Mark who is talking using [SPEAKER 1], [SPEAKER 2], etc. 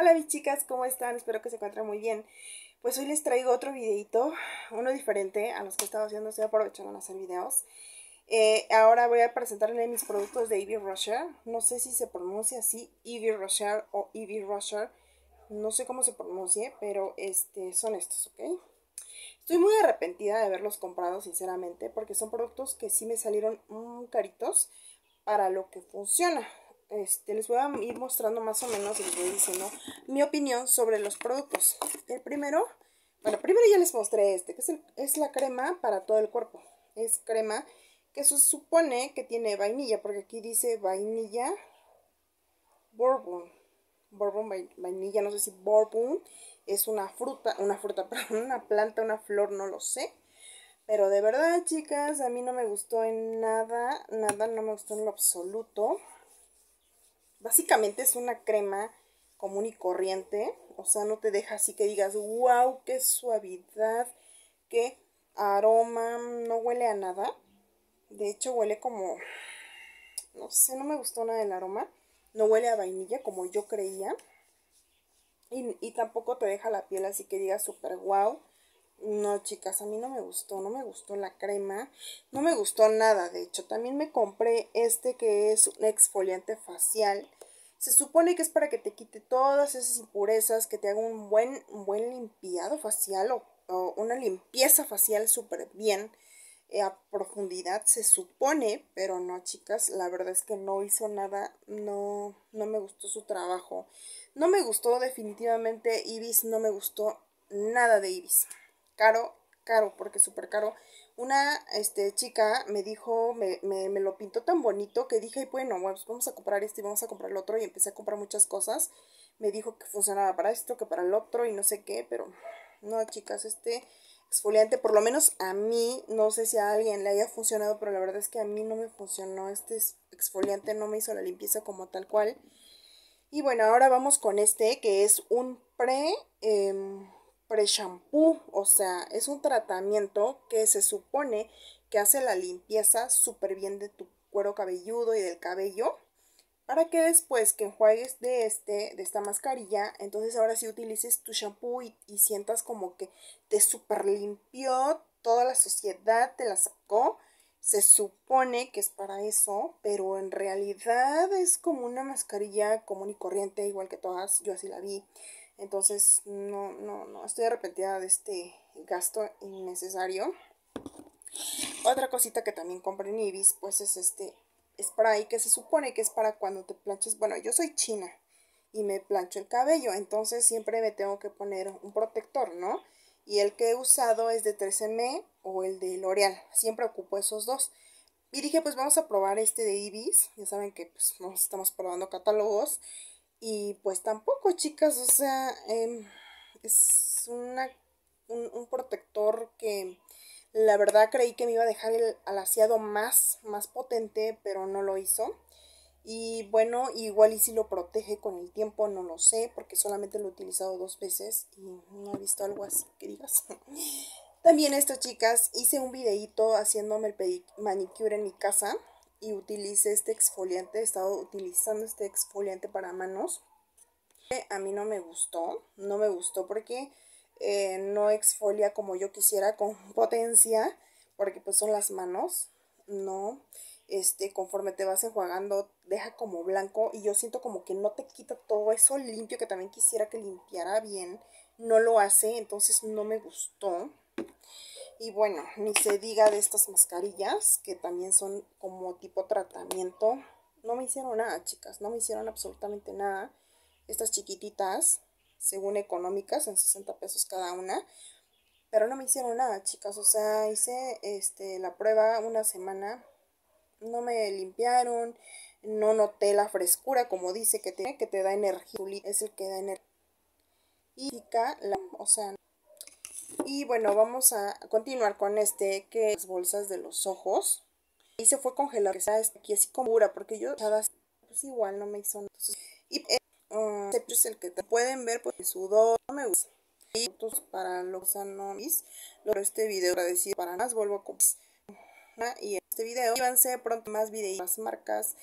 [SPEAKER 1] Hola mis chicas, ¿cómo están? Espero que se encuentren muy bien. Pues hoy les traigo otro videito, uno diferente a los que he estado haciendo, se aprovechando a hacer videos. Eh, ahora voy a presentarles mis productos de Evie Rusher. No sé si se pronuncia así, Evie Rusher o Evie Rusher. No sé cómo se pronuncie, pero este, son estos, ¿ok? Estoy muy arrepentida de haberlos comprado, sinceramente, porque son productos que sí me salieron muy caritos para lo que funciona. Este, les voy a ir mostrando más o menos, les voy mi opinión sobre los productos. El primero, bueno, primero ya les mostré este, que es, la crema para todo el cuerpo. Es crema que se supone que tiene vainilla, porque aquí dice vainilla bourbon. Bourbon, vainilla, no sé si bourbon es una fruta, una fruta, una planta, una flor, no lo sé. Pero de verdad, chicas, a mí no me gustó en nada, nada, no me gustó en lo absoluto. Básicamente es una crema común y corriente, o sea, no te deja así que digas, wow, qué suavidad, qué aroma, no huele a nada. De hecho, huele como, no sé, no me gustó nada el aroma. No huele a vainilla como yo creía. Y, y tampoco te deja la piel así que digas, súper wow, no, chicas, a mí no me gustó, no me gustó la crema, no me gustó nada, de hecho. También me compré este que es un exfoliante facial. Se supone que es para que te quite todas esas impurezas, que te haga un buen, buen limpiado facial o, una limpieza facial súper bien eh, a profundidad, se supone, pero no, chicas, la verdad es que no hizo nada, no, no me gustó su trabajo. No me gustó definitivamente Ibis, no me gustó nada de Ibis caro, caro, porque súper caro. Una este, chica me dijo, me, lo pintó tan bonito que dije, bueno, pues vamos a comprar este y vamos a comprar el otro. Y empecé a comprar muchas cosas. Me dijo que funcionaba para esto, que para el otro y no sé qué, pero no, chicas, este exfoliante, por lo menos a mí, no sé si a alguien le haya funcionado, pero la verdad es que a mí no me funcionó. Este exfoliante no me hizo la limpieza como tal cual. Y bueno, ahora vamos con este, que es un pre... Em, pre-shampoo, o sea, es un tratamiento que se supone que hace la limpieza súper bien de tu cuero cabelludo y del cabello para que después que enjuagues de este, de esta mascarilla, entonces ahora sí utilices tu shampoo y, sientas como que te súper limpió, toda la sociedad te la sacó. Se supone que es para eso, pero en realidad es como una mascarilla común y corriente, igual que todas, yo así la vi. Entonces, no, no, no, estoy arrepentida de este gasto innecesario. Otra cosita que también compré en Ibis, pues es este spray que se supone que es para cuando te planches. Bueno, yo soy china y me plancho el cabello, entonces siempre me tengo que poner un protector, ¿no? Y el que he usado es de 3M o el de L'Oreal. Siempre ocupo esos dos. Y dije, pues vamos a probar este de Ibis. Ya saben que pues, nos estamos probando catálogos. Y pues tampoco, chicas, o sea, em, es un, protector que la verdad creí que me iba a dejar el alaciado más, más potente, pero no lo hizo. Y bueno, igual y si lo protege con el tiempo, no lo sé, porque solamente lo he utilizado dos veces y no he visto algo así que digas. También esto, chicas, hice un videito haciéndome el manicure en mi casa y utilicé este exfoliante, he estado utilizando este exfoliante para manos. A mí no me gustó, no me gustó porque eh, no exfolia como yo quisiera con potencia, porque pues son las manos, no. Este, conforme te vas enjuagando, deja como blanco y yo siento como que no te quita todo eso limpio que también quisiera que limpiara bien, no lo hace, entonces no me gustó. Y bueno, ni se diga de estas mascarillas, que también son como tipo tratamiento. No me hicieron nada, chicas, no me hicieron absolutamente nada. Estas chiquititas, según económicas, en 60 pesos cada una. Pero no me hicieron nada, chicas. O sea, hice este, la prueba una semana. No me limpiaron. No noté la frescura, como dice, que tiene, que te da energía. Es el que da energía. Y, la, o sea, y bueno, vamos a continuar con este, que es bolsas de los ojos. Y se fue congelado, que está aquí así como pura, porque yo pues igual no me hizo nada. y este es el que te pueden ver, pues el sudor, no me gusta. Y para los anomis, de este video agradecido para más, vuelvo a Y este video, ser pronto más videos, más marcas.